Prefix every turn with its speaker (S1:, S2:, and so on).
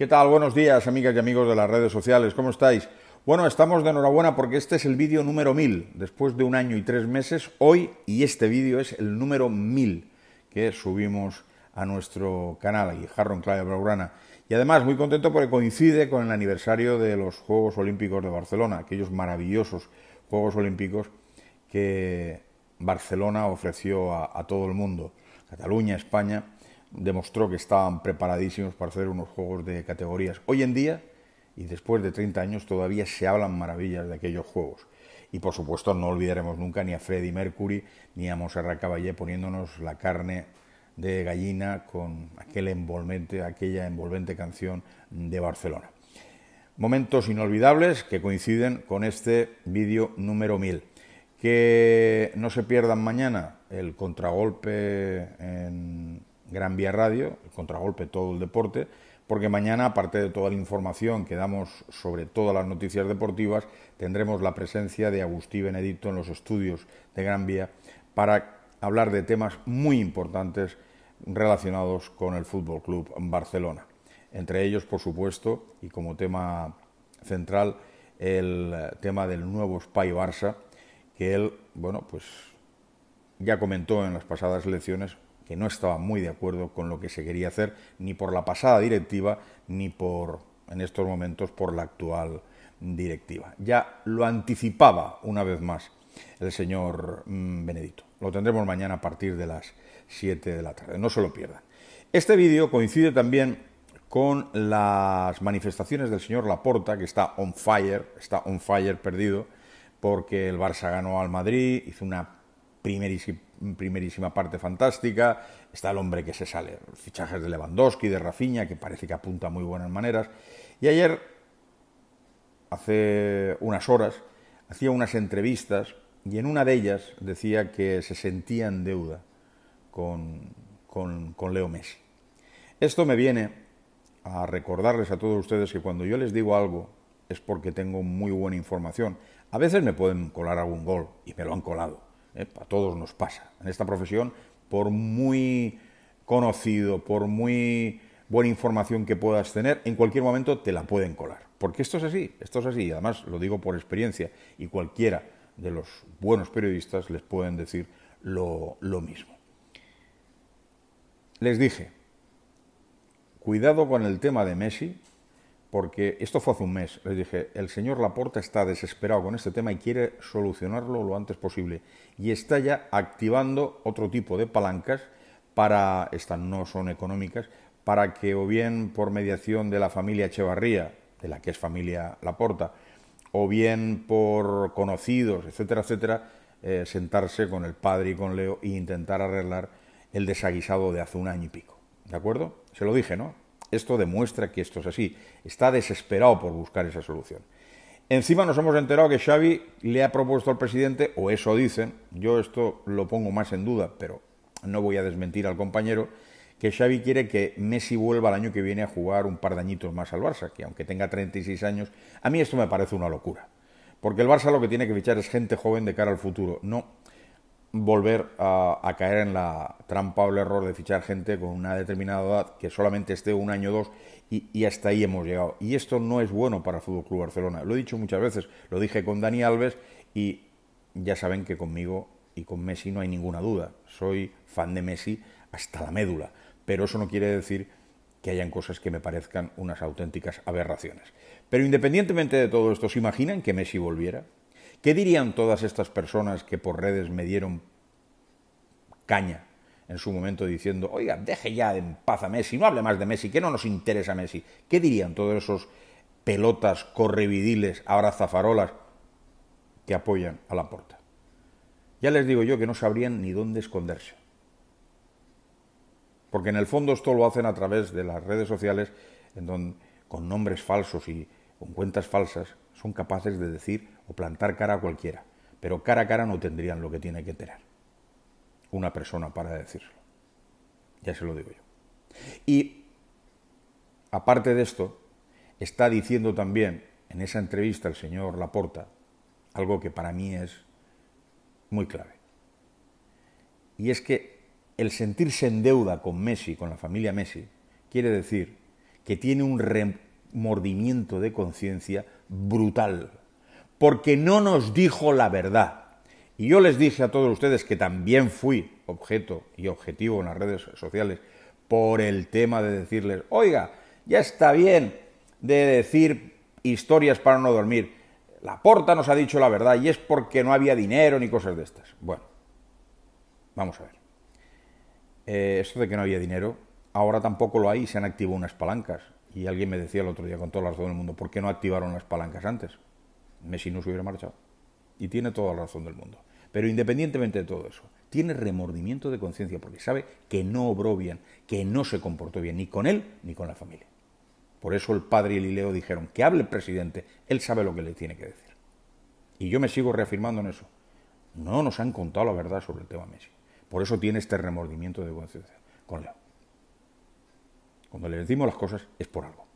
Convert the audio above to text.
S1: ¿Qué tal? Buenos días, amigas y amigos de las redes sociales. ¿Cómo estáis? Bueno, estamos de enhorabuena porque este es el vídeo número 1000. Después de un año y tres meses, hoy y este vídeo es el número 1000 que subimos a nuestro canal, Guijarro en de Blaugrana. Y además, muy contento porque coincide con el aniversario de los Juegos Olímpicos de Barcelona, aquellos maravillosos Juegos Olímpicos que Barcelona ofreció a todo el mundo, Cataluña, España demostró que estaban preparadísimos para hacer unos juegos de categorías. Hoy en día, y después de 30 años, todavía se hablan maravillas de aquellos juegos. Y por supuesto, no olvidaremos nunca ni a Freddy Mercury ni a Monserrat Caballé poniéndonos la carne de gallina con aquel envolvente, aquella envolvente canción de Barcelona. Momentos inolvidables que coinciden con este vídeo número 1000. Que no se pierdan mañana el contragolpe en Gran Vía Radio, el contragolpe todo el deporte, porque mañana, aparte de toda la información que damos sobre todas las noticias deportivas, tendremos la presencia de Agustí Benedicto en los estudios de Gran Vía para hablar de temas muy importantes relacionados con el Fútbol Club Barcelona. Entre ellos, por supuesto, y como tema central, el tema del nuevo Spy Barça, que él, bueno, pues ya comentó en las pasadas elecciones que no estaba muy de acuerdo con lo que se quería hacer, ni por la pasada directiva, ni por, en estos momentos, por la actual directiva. Ya lo anticipaba una vez más el señor mm, Benedito. Lo tendremos mañana a partir de las 7 de la tarde, no se lo pierdan. Este vídeo coincide también con las manifestaciones del señor Laporta, que está on fire, está on fire perdido, porque el Barça ganó al Madrid, hizo una primerísima, parte fantástica, está el hombre que se sale, fichajes de Lewandowski, de Rafinha, que parece que apunta muy buenas maneras. Y ayer, hace unas horas, hacía unas entrevistas y en una de ellas decía que se sentía en deuda con, con Leo Messi. Esto me viene a recordarles a todos ustedes que cuando yo les digo algo es porque tengo muy buena información. A veces me pueden colar algún gol y me lo han colado eh, a todos nos pasa. En esta profesión, por muy conocido, por muy buena información que puedas tener, en cualquier momento te la pueden colar. Porque esto es así, esto es así, Y además lo digo por experiencia, y cualquiera de los buenos periodistas les pueden decir lo, lo mismo. Les dije, cuidado con el tema de Messi, porque esto fue hace un mes, les dije, el señor Laporta está desesperado con este tema y quiere solucionarlo lo antes posible. Y está ya activando otro tipo de palancas para, estas no son económicas, para que o bien por mediación de la familia Echevarría, de la que es familia Laporta, o bien por conocidos, etcétera, etcétera, eh, sentarse con el padre y con Leo e intentar arreglar el desaguisado de hace un año y pico. ¿De acuerdo? Se lo dije, ¿no? Esto demuestra que esto es así. Está desesperado por buscar esa solución. Encima nos hemos enterado que Xavi le ha propuesto al presidente, o eso dicen, yo esto lo pongo más en duda, pero no voy a desmentir al compañero, que Xavi quiere que Messi vuelva el año que viene a jugar un par de más al Barça, que aunque tenga 36 años, a mí esto me parece una locura. Porque el Barça lo que tiene que fichar es gente joven de cara al futuro, no volver a, caer en la trampa o el error de fichar gente con una determinada edad que solamente esté un año o dos y, hasta ahí hemos llegado. Y esto no es bueno para el Fútbol Club Barcelona. Lo he dicho muchas veces, lo dije con Dani Alves y ya saben que conmigo y con Messi no hay ninguna duda. Soy fan de Messi hasta la médula, pero eso no quiere decir que hayan cosas que me parezcan unas auténticas aberraciones. Pero independientemente de todo esto, ¿se imaginan que Messi volviera? ¿Qué dirían todas estas personas que por redes me dieron caña en su momento diciendo, oiga, deje ya en paz a Messi, no hable más de Messi, que no nos interesa Messi? ¿Qué dirían todos esos pelotas, correvidiles, abrazafarolas zafarolas, que apoyan a la puerta? Ya les digo yo que no sabrían ni dónde esconderse. Porque en el fondo esto lo hacen a través de las redes sociales con nombres falsos y con cuentas falsas son capaces de decir o plantar cara a cualquiera, pero cara a cara no tendrían lo que tiene que tener una persona para decirlo. Ya se lo digo yo. Y aparte de esto, está diciendo también en esa entrevista el señor Laporta algo que para mí es muy clave. Y es que el sentirse en deuda con Messi, con la familia Messi, quiere decir que tiene un remordimiento de conciencia brutal, porque no nos dijo la verdad. Y yo les dije a todos ustedes que también fui objeto y objetivo en las redes sociales por el tema de decirles, oiga, ya está bien de decir historias para no dormir. La porta nos ha dicho la verdad y es porque no había dinero ni cosas de estas. Bueno, vamos a ver. Eh, esto de que no había dinero, ahora tampoco lo hay y se han activado unas palancas. Y alguien me decía el otro día con toda la razón del mundo, ¿por qué no activaron las palancas antes? Messi no se hubiera marchado. Y tiene toda la razón del mundo. Pero independientemente de todo eso, tiene remordimiento de conciencia porque sabe que no obró bien, que no se comportó bien, ni con él ni con la familia. Por eso el padre y el Lileo dijeron, que hable el presidente, él sabe lo que le tiene que decir. Y yo me sigo reafirmando en eso. No nos han contado la verdad sobre el tema Messi. Por eso tiene este remordimiento de conciencia con Leo. Cuando le decimos las cosas es por algo.